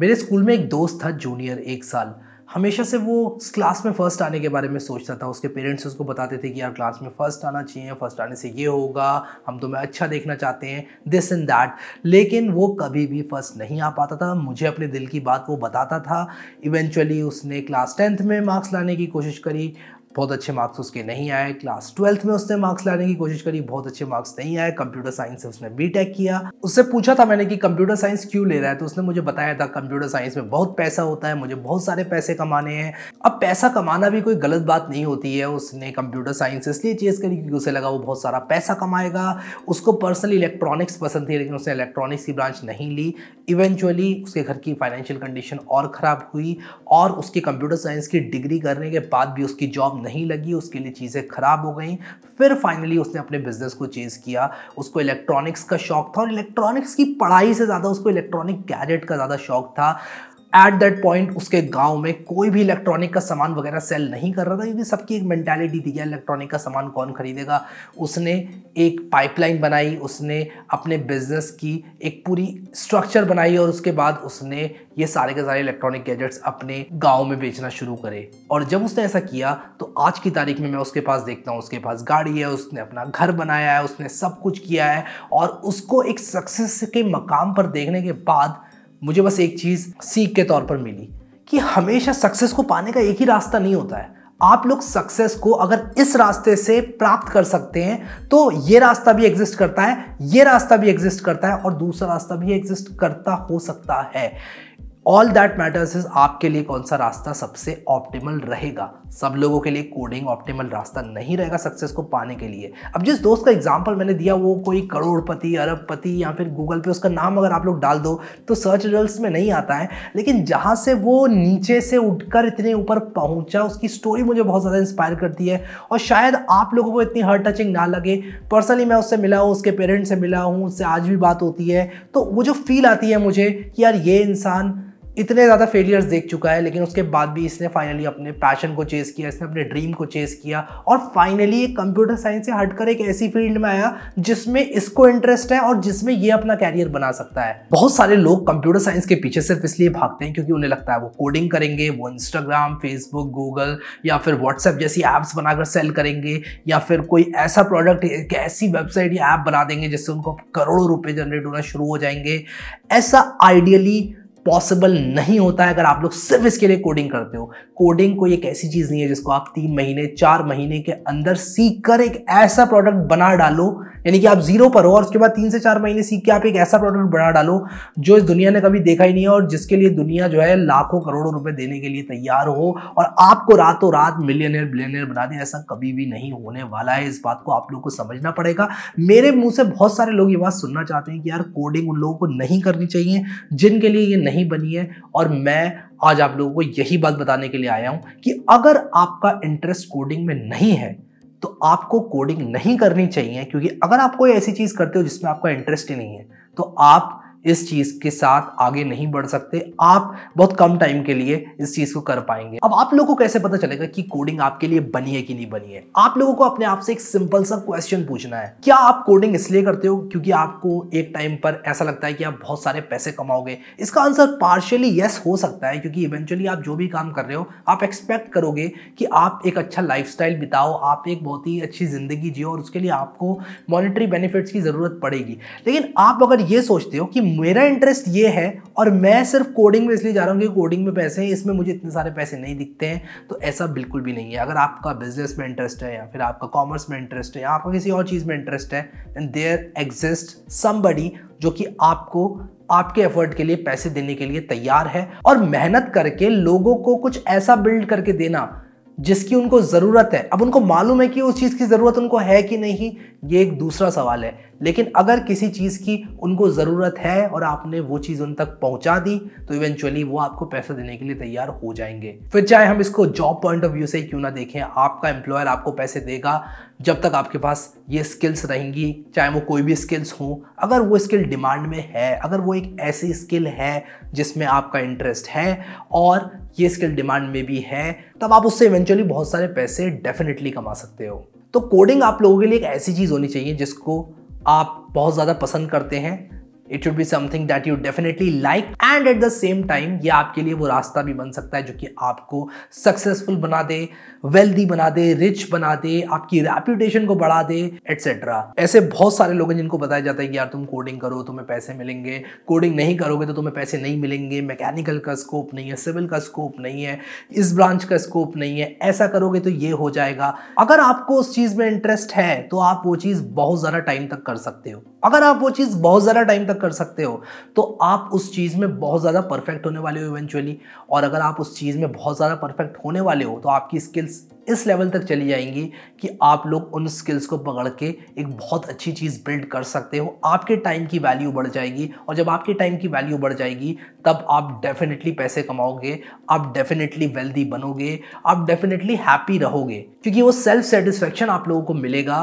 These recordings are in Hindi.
मेरे स्कूल में एक दोस्त था जूनियर एक साल हमेशा से वो क्लास में फर्स्ट आने के बारे में सोचता था उसके पेरेंट्स उसको बताते थे कि यार क्लास में फर्स्ट आना चाहिए फर्स्ट आने से ये होगा हम तुम्हें अच्छा देखना चाहते हैं दिस एंड दैट लेकिन वो कभी भी फर्स्ट नहीं आ पाता था मुझे अपने दिल की बात वो बताता था इवेंचुअली उसने क्लास टेंथ में मार्क्स लाने की कोशिश करी बहुत अच्छे मार्क्स उसके नहीं आए क्लास ट्वेल्थ में उसने मार्क्स लाने की कोशिश करी बहुत अच्छे मार्क्स नहीं आए कंप्यूटर साइंस से उसने बी टेक किया उससे पूछा था मैंने कि कंप्यूटर साइंस क्यों ले रहा है तो उसने मुझे बताया था कंप्यूटर साइंस में बहुत पैसा होता है मुझे बहुत सारे पैसे कमाने हैं अब पैसा कमाना भी कोई गलत बात नहीं होती है उसने कंप्यूटर साइंस इसलिए चेज़ करी क्योंकि उसे लगा वो बहुत सारा पैसा कमाएगा उसको पर्सनली इलेक्ट्रॉनिक्स पसंद थी लेकिन उसने इलेक्ट्रॉनिक्स की ब्रांच नहीं ली इवेंचुअली उसके घर की फाइनेंशियल कंडीशन और ख़राब हुई और उसकी कंप्यूटर साइंस की डिग्री करने के बाद भी उसकी जॉब नहीं लगी उसके लिए चीज़ें ख़राब हो गई फिर फाइनली उसने अपने बिजनेस को चेज़ किया उसको इलेक्ट्रॉनिक्स का शौक था और इलेक्ट्रॉनिक्स की पढ़ाई से ज़्यादा उसको इलेक्ट्रॉनिक गैजेट का ज़्यादा शौक था एट दैट पॉइंट उसके गांव में कोई भी इलेक्ट्रॉनिक का सामान वगैरह सेल नहीं कर रहा था क्योंकि सबकी एक मैंटेलिटी थी यार इलेक्ट्रॉनिक का सामान कौन खरीदेगा उसने एक पाइपलाइन बनाई उसने अपने बिजनेस की एक पूरी स्ट्रक्चर बनाई और उसके बाद उसने ये सारे के सारे इलेक्ट्रॉनिक गैजेट्स अपने गाँव में बेचना शुरू करे और जब उसने ऐसा किया तो आज की तारीख में मैं उसके पास देखता हूँ उसके पास गाड़ी है उसने अपना घर बनाया है उसने सब कुछ किया है और उसको एक सक्सेस के मकाम पर देखने के बाद मुझे बस एक चीज़ सीख के तौर पर मिली कि हमेशा सक्सेस को पाने का एक ही रास्ता नहीं होता है आप लोग सक्सेस को अगर इस रास्ते से प्राप्त कर सकते हैं तो ये रास्ता भी एग्जिस्ट करता है ये रास्ता भी एग्जिस्ट करता है और दूसरा रास्ता भी एग्जिस्ट करता हो सकता है ऑल दैट मैटर्स इज आपके लिए कौन सा रास्ता सबसे ऑप्टिमल रहेगा सब लोगों के लिए कोडिंग ऑप्टिमल रास्ता नहीं रहेगा सक्सेस को पाने के लिए अब जिस दोस्त का एग्जाम्पल मैंने दिया वो कोई करोड़पति अरबपति या फिर गूगल पे उसका नाम अगर आप लोग डाल दो तो सर्च रिजल्ट में नहीं आता है लेकिन जहाँ से वो नीचे से उठकर इतने ऊपर पहुँचा उसकी स्टोरी मुझे बहुत ज़्यादा इंस्पायर करती है और शायद आप लोगों को इतनी हर्ट टचिंग ना लगे पर्सनली मैं उससे मिला हूँ उसके पेरेंट्स से मिला हूँ उससे आज भी बात होती है तो वो जो फील आती है मुझे कि यार ये इंसान इतने ज़्यादा फेलियर्स देख चुका है लेकिन उसके बाद भी इसने फाइनली अपने पैशन को चेस किया इसने अपने ड्रीम को चेस किया और फाइनली ये कंप्यूटर साइंस से हटकर एक ऐसी फील्ड में आया जिसमें इसको इंटरेस्ट है और जिसमें ये अपना कैरियर बना सकता है बहुत सारे लोग कंप्यूटर साइंस के पीछे सिर्फ इसलिए भागते हैं क्योंकि उन्हें लगता है वो कोडिंग करेंगे वो इंस्टाग्राम फेसबुक गूगल या फिर व्हाट्सएप जैसी ऐप्स बनाकर सेल करेंगे या फिर कोई ऐसा प्रोडक्ट एक ऐसी वेबसाइट या ऐप बना देंगे जिससे उनको करोड़ों रुपये जनरेट होना शुरू हो जाएंगे ऐसा आइडियली पॉसिबल नहीं होता है अगर आप लोग सिर्फ इसके लिए कोडिंग करते हो कोडिंग कोई एक ऐसी चीज़ नहीं है जिसको आप तीन महीने चार महीने के अंदर सीख कर एक ऐसा प्रोडक्ट बना डालो यानी कि आप जीरो पर हो और उसके बाद तीन से चार महीने सीख के आप एक ऐसा प्रोडक्ट बना डालो जो इस दुनिया ने कभी देखा ही नहीं है और जिसके लिए दुनिया जो है लाखों करोड़ों रुपए देने के लिए तैयार हो और आपको रातों रात मिलियनियर बिलियनियर बना दे ऐसा कभी भी नहीं होने वाला है इस बात को आप लोग को समझना पड़ेगा मेरे मुंह से बहुत सारे लोग ये बात सुनना चाहते हैं कि यार कोडिंग उन लोगों को नहीं करनी चाहिए जिनके लिए ये नहीं बनी है और मैं आज आप लोगों को यही बात बताने के लिए आया हूँ कि अगर आपका इंटरेस्ट कोडिंग में नहीं है तो आपको कोडिंग नहीं करनी चाहिए क्योंकि अगर आप कोई ऐसी चीज़ करते हो जिसमें आपका इंटरेस्ट ही नहीं है तो आप इस चीज के साथ आगे नहीं बढ़ सकते आप बहुत कम टाइम के लिए इस चीज को कर पाएंगे अब आप लोगों को कैसे पता चलेगा कि कोडिंग आपके लिए बनी है कि नहीं बनी है आप लोगों को अपने आप से एक सिंपल सा क्वेश्चन पूछना है क्या आप कोडिंग इसलिए करते हो क्योंकि आपको एक टाइम पर ऐसा लगता है कि आप बहुत सारे पैसे कमाओगे इसका आंसर पार्शियली येस हो सकता है क्योंकि इवेंचुअली आप जो भी काम कर रहे हो आप एक्सपेक्ट करोगे कि आप एक अच्छा लाइफ बिताओ आप एक बहुत ही अच्छी ज़िंदगी जियो और उसके लिए आपको मॉनिटरी बेनिफिट्स की ज़रूरत पड़ेगी लेकिन आप अगर ये सोचते हो कि मेरा इंटरेस्ट ये है और मैं सिर्फ कोडिंग में इसलिए जा रहा हूँ कि कोडिंग में पैसे हैं इसमें मुझे इतने सारे पैसे नहीं दिखते हैं तो ऐसा बिल्कुल भी नहीं है अगर आपका बिजनेस में इंटरेस्ट है या फिर आपका कॉमर्स में इंटरेस्ट है या आपका किसी और चीज़ में इंटरेस्ट है एंड देयर एग्जिस्ट समबडी जो कि आपको आपके एफर्ट के लिए पैसे देने के लिए तैयार है और मेहनत करके लोगों को कुछ ऐसा बिल्ड करके देना जिसकी उनको ज़रूरत है अब उनको मालूम है कि उस चीज़ की ज़रूरत उनको है कि नहीं ये एक दूसरा सवाल है लेकिन अगर किसी चीज़ की उनको ज़रूरत है और आपने वो चीज़ उन तक पहुंचा दी तो इवेंचुअली वो आपको पैसा देने के लिए तैयार हो जाएंगे फिर चाहे हम इसको जॉब पॉइंट ऑफ व्यू से क्यों ना देखें आपका एम्प्लॉयर आपको पैसे देगा जब तक आपके पास ये स्किल्स रहेंगी चाहे वो कोई भी स्किल्स हों अगर वो स्किल डिमांड में है अगर वो एक ऐसी स्किल है जिसमें आपका इंटरेस्ट है और ये स्किल डिमांड में भी है तब आप उससे इवेंचुअली बहुत सारे पैसे डेफिनेटली कमा सकते हो तो कोडिंग आप लोगों के लिए एक ऐसी चीज़ होनी चाहिए जिसको आप बहुत ज़्यादा पसंद करते हैं it should be something that you definitely like and at the same time ये आपके लिए वो रास्ता भी बन सकता है जो कि आपको सक्सेसफुल बना दे वेल्दी बना दे रिच बना दे आपकी रेप्यूटेशन को बढ़ा दे एटसेट्रा ऐसे बहुत सारे लोग हैं जिनको बताया जाता है कि यार तुम कोडिंग करो तुम्हें पैसे मिलेंगे कोडिंग नहीं करोगे तो तुम्हें पैसे नहीं मिलेंगे मैकेनिकल का स्कोप नहीं है सिविल का स्कोप नहीं है इस ब्रांच का स्कोप नहीं है ऐसा करोगे तो ये हो जाएगा अगर आपको उस चीज़ में इंटरेस्ट है तो आप वो चीज़ बहुत ज़्यादा टाइम तक कर सकते हो अगर आप वो चीज़ बहुत ज़्यादा टाइम तक कर सकते हो तो आप उस चीज़ में बहुत ज़्यादा परफेक्ट होने वाले हो इवेंचुअली और अगर आप उस चीज़ में बहुत ज़्यादा परफेक्ट होने वाले हो तो आपकी स्किल इस लेवल तक चली जाएंगी कि आप लोग उन स्किल्स को पकड़ के एक बहुत अच्छी चीज़ बिल्ड कर सकते हो आपके टाइम की वैल्यू बढ़ जाएगी और जब आपके टाइम की वैल्यू बढ़ जाएगी तब आप डेफिनेटली पैसे कमाओगे आप डेफिनेटली वेल्दी बनोगे आप डेफिनेटली हैप्पी रहोगे क्योंकि वो सेल्फ सेटिस्फेक्शन आप लोगों को मिलेगा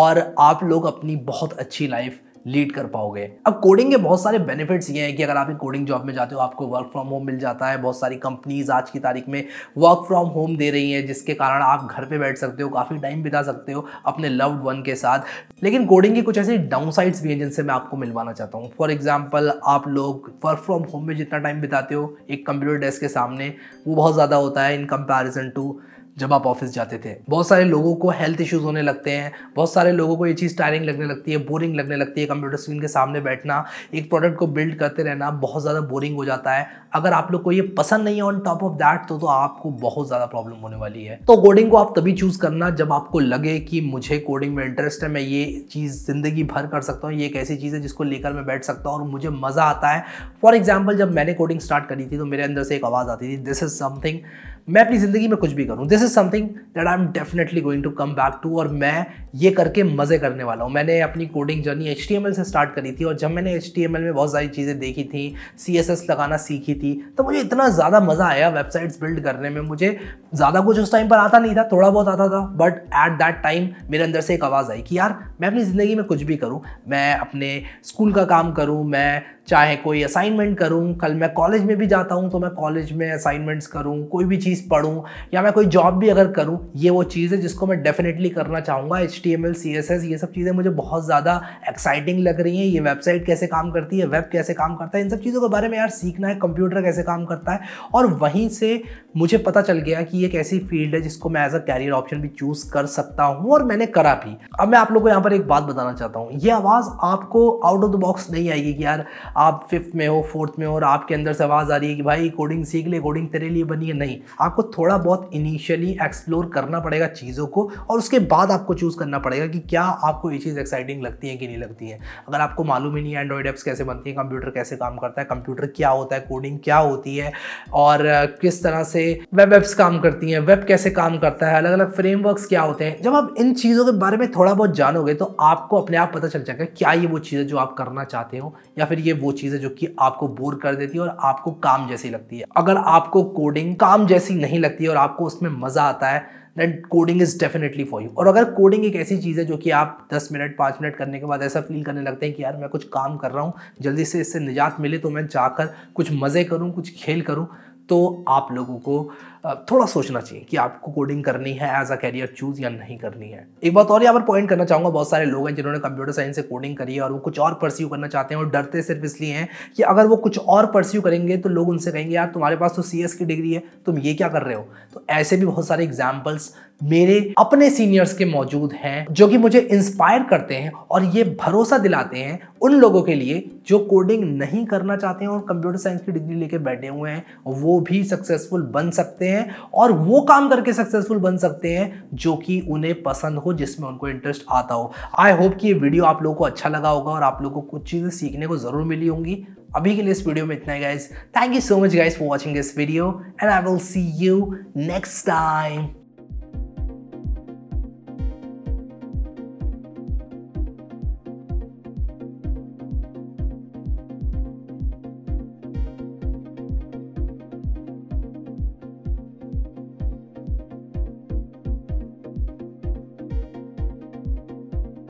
और आप लोग अपनी बहुत अच्छी लाइफ लीड कर पाओगे अब कोडिंग के बहुत सारे बेनिफिट्स ये हैं कि अगर आप एक कोडिंग जॉब में जाते हो आपको वर्क फ्रॉम होम मिल जाता है बहुत सारी कंपनीज आज की तारीख में वर्क फ्रॉम होम दे रही हैं जिसके कारण आप घर पे बैठ सकते हो काफ़ी टाइम बिता सकते हो अपने लव्ड वन के साथ लेकिन कोडिंग की कुछ ऐसी डाउन साइड्स भी हैं जिनसे मैं आपको मिलवाना चाहता हूँ फॉर एग्जाम्पल आप लोग वर्क फ्रॉम होम में जितना टाइम बिताते हो एक कंप्यूटर डेस्क के सामने वो बहुत ज़्यादा होता है इन कंपेरिजन टू जब आप ऑफिस जाते थे बहुत सारे लोगों को हेल्थ इश्यूज होने लगते हैं बहुत सारे लोगों को ये चीज़ टायरिंग लगने लगती है बोरिंग लगने लगती है कंप्यूटर स्क्रीन के सामने बैठना एक प्रोडक्ट को बिल्ड करते रहना बहुत ज़्यादा बोरिंग हो जाता है अगर आप लोग को ये पसंद नहीं है ऑन टॉप ऑफ दैट तो, तो आपको बहुत ज़्यादा प्रॉब्लम होने वाली है तो कोडिंग को आप तभी चूज़ करना जब आपको लगे कि मुझे कोडिंग में इंटरेस्ट है मैं ये चीज़ ज़िंदगी भर कर सकता हूँ ये एक ऐसी चीज़ है जिसको लेकर मैं बैठ सकता हूँ और मुझे मज़ा आता है फॉर एग्जाम्पल जब मैंने कोडिंग स्टार्ट करी थी तो मेरे अंदर से एक आवाज़ आती थी दिस इज़ समथिंग मैं अपनी ज़िंदगी में कुछ भी करूँ this is something that I am definitely going to come back to और मैं ये करके मज़े करने वाला हूँ मैंने अपनी कोडिंग जर्नी एच से स्टार्ट करी थी और जब मैंने एच में बहुत सारी चीज़ें देखी थी सी लगाना सीखी थी तो मुझे इतना ज़्यादा मज़ा आया वेबसाइट्स बिल्ड करने में मुझे ज़्यादा कुछ उस टाइम पर आता नहीं था थोड़ा बहुत आता था बट एट दैट टाइम मेरे अंदर से एक आवाज़ आई कि यार मैं अपनी ज़िंदगी में कुछ भी करूँ मैं अपने स्कूल का काम करूँ मैं चाहे कोई असाइनमेंट करूँ कल मैं कॉलेज में भी जाता हूँ तो मैं कॉलेज में असाइनमेंट्स करूँ कोई भी चीज़ चीज़ पढ़ूँ या मैं कोई जॉब भी अगर करूँ ये वो चीज़ है जिसको मैं डेफिनेटली करना चाहूँगा H T M L C S S ये सब चीज़ें मुझे बहुत ज़्यादा एक्साइटिंग लग रही हैं ये वेबसाइट कैसे काम करती है वेब कैसे काम करता है इन सब चीज़ों के बारे में यार सीखना है कंप्यूटर कैसे काम करता है और वहीं से मुझे पता चल गया कि एक ऐसी फील्ड है जिसको मैं एज अ कैरियर ऑप्शन भी चूज़ कर सकता हूँ और मैंने करा भी अब मैं आप लोग को यहाँ पर एक बात बताना चाहता हूँ ये आवाज़ आपको आउट ऑफ द बॉक्स नहीं आएगी कि यार आप फिफ्थ में हो फोर्थ में हो और आपके अंदर से आवाज़ आ रही है कि भाई कोडिंग सीख ले कोडिंग तेरे लिए बनी है नहीं आपको थोड़ा बहुत इनिशियली एक्सप्लोर करना पड़ेगा चीज़ों को और उसके बाद आपको चूज़ करना पड़ेगा कि क्या आपको ये चीज़ एक्साइटिंग लगती है कि नहीं लगती है अगर आपको मालूम ही नहीं है एंड्रॉयड ऐप्स कैसे बनती है कंप्यूटर कैसे काम करता है कंप्यूटर क्या होता है कोडिंग क्या होती है और किस तरह से वेब एप्स काम करती हैं वेब कैसे काम करता है अलग अलग फ्रेमवर्क्स क्या होते हैं जब आप इन चीज़ों के बारे में थोड़ा बहुत जानोगे तो आपको अपने आप पता चल जाएगा क्या ये वो चीज़ें जो आप करना चाहते हो या फिर ये वो चीज़ें जो कि आपको बोर कर देती है और आपको काम जैसी लगती है अगर आपको कोडिंग काम जैसी बोरिंग नहीं लगती और आपको उसमें मज़ा आता है that coding is definitely for you और अगर कोडिंग एक ऐसी चीज़ है जो कि आप 10 मिनट 5 मिनट करने के बाद ऐसा फील करने लगते हैं कि यार मैं कुछ काम कर रहा हूँ जल्दी से इससे निजात मिले तो मैं जाकर कुछ मज़े करूँ कुछ खेल करूँ तो आप लोगों को थोड़ा सोचना चाहिए कि आपको कोडिंग करनी है एज अ कैरियर चूज या नहीं करनी है एक बात और यहाँ पर पॉइंट करना चाहूँगा बहुत सारे लोग हैं जिन्होंने कंप्यूटर साइंस से कोडिंग करी है और वो कुछ और परस्यू करना चाहते हैं और डरते सिर्फ इसलिए हैं कि अगर वो कुछ और परस्यू करेंगे तो लोग उनसे कहेंगे यार तुम्हारे पास तो सी की डिग्री है तुम ये क्या कर रहे हो तो ऐसे भी बहुत सारे एग्जाम्पल्स मेरे अपने सीनियर्स के मौजूद हैं जो कि मुझे इंस्पायर करते हैं और ये भरोसा दिलाते हैं उन लोगों के लिए जो कोडिंग नहीं करना चाहते हैं और कंप्यूटर साइंस की डिग्री लेके बैठे हुए हैं वो भी सक्सेसफुल बन सकते हैं और वो काम करके सक्सेसफुल बन सकते हैं जो कि उन्हें पसंद हो जिसमें उनको इंटरेस्ट आता हो आई होप कि ये वीडियो आप लोगों को अच्छा लगा होगा और आप लोगों को कुछ चीज़ें सीखने को ज़रूर मिली होंगी अभी के लिए इस वीडियो में इतना ही guys thank you so much guys for watching this video and I will see you next time